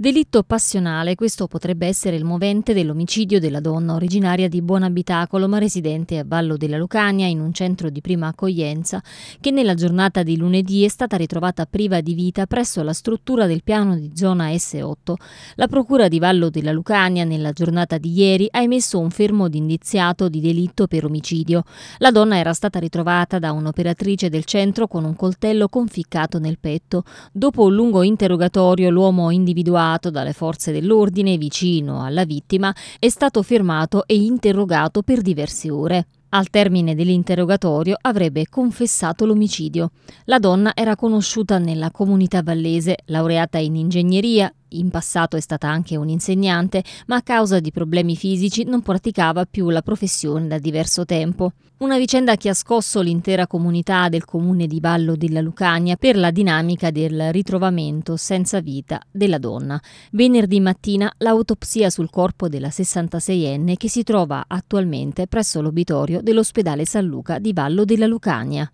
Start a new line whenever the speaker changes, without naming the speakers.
Delitto passionale, questo potrebbe essere il movente dell'omicidio della donna originaria di Buonabitacolo ma residente a Vallo della Lucania in un centro di prima accoglienza che nella giornata di lunedì è stata ritrovata priva di vita presso la struttura del piano di zona S8. La procura di Vallo della Lucania nella giornata di ieri ha emesso un fermo d'indiziato di delitto per omicidio. La donna era stata ritrovata da un'operatrice del centro con un coltello conficcato nel petto. Dopo un lungo interrogatorio l'uomo individuato Stato, dalle forze dell'ordine vicino alla vittima, è stato fermato e interrogato per diverse ore. Al termine dell'interrogatorio avrebbe confessato l'omicidio. La donna era conosciuta nella comunità vallese, laureata in ingegneria, in passato è stata anche un'insegnante, ma a causa di problemi fisici non praticava più la professione da diverso tempo. Una vicenda che ha scosso l'intera comunità del comune di Vallo della Lucania per la dinamica del ritrovamento senza vita della donna. Venerdì mattina l'autopsia sul corpo della 66enne che si trova attualmente presso l'obitorio dell'ospedale San Luca di Vallo della Lucania.